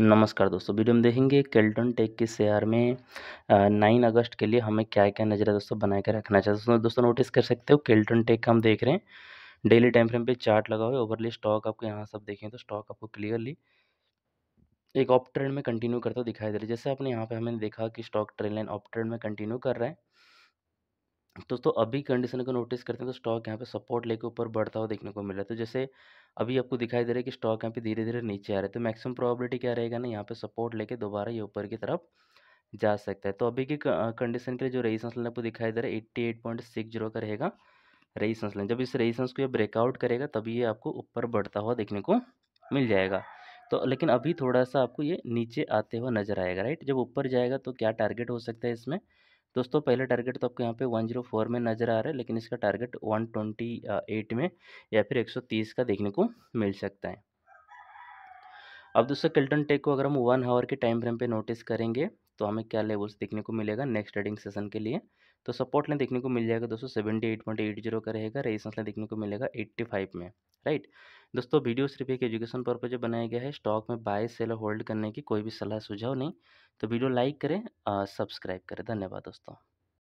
नमस्कार दोस्तों वीडियो में देखेंगे केल्टन टेक के शेयर में नाइन अगस्त के लिए हमें क्या क्या नजर दोस्तों बना के रखना चाहिए दोस्तों दोस्तों नोटिस कर सकते हो केल्टन टेक का हम देख रहे हैं डेली टाइम फ्रेम पे चार्ट लगा हुआ है ओवरली स्टॉक आपको यहाँ सब देखें तो स्टॉक आपको क्लियरली एक ऑप ट्रेंड में कंटिन्यू करता दिखाई दे रहा है जैसे आपने यहाँ पर हमें देखा कि stock trend line up trend में कंटिन्यू कर रहा है दोस्तों तो अभी कंडीशन को नोटिस करते हैं तो स्टॉक यहाँ पे सपोर्ट लेके ऊपर बढ़ता हुआ देखने को मिल रहा है तो जैसे अभी आपको दिखाई दे रहा है कि स्टॉक यहाँ पे धीरे धीरे नीचे आ रहा है तो मैक्सिमम प्रोबेबिलिटी क्या रहेगा ना यहाँ पे सपोर्ट लेके दोबारा ये ऊपर की तरफ जा सकता है तो अभी की कंडीशन के लिए जो रेजिस्टेंस लाइन आपको दिखाई दे रहा है eighty eight point six zero का रहेगा रेजिस्टेंस लाइन जब इस रेजिस्टेंस को ये ब्रेकआउट करेगा तभी ये आपको ऊपर बढ़ता हुआ देखने को मिल जाएगा तो लेकिन अभी थोड़ा सा आपको ये नीचे आते हुआ नजर आएगा राइट जब ऊपर जाएगा तो क्या टारगेट हो सकता है इसमें दोस्तों पहला टारगेट तो आपको यहाँ पे 104 में नज़र आ रहा है लेकिन इसका टारगेट 128 में या फिर 130 का देखने को मिल सकता है अब दोस्तों किल्टन टेक को अगर हम वन आवर के टाइम फ्रेम पे नोटिस करेंगे तो हमें क्या लेवल्स देखने को मिलेगा नेक्स्ट ट्रेडिंग सेशन के लिए तो सपोर्ट लाइन देखने को मिल जाएगा दोस्तों seventy eight point eight zero का रहेगा रेजिस्टेंस लाइन देखने को मिलेगा एट्टी फाइव में राइट दोस्तों वीडियो सिर्फ एक एजुकेशन पर्पज बनाया गया है स्टॉक में बाय सेल होल्ड करने की कोई भी सलाह सुझाव नहीं तो वीडियो लाइक करें सब्सक्राइब करें धन्यवाद दोस्तों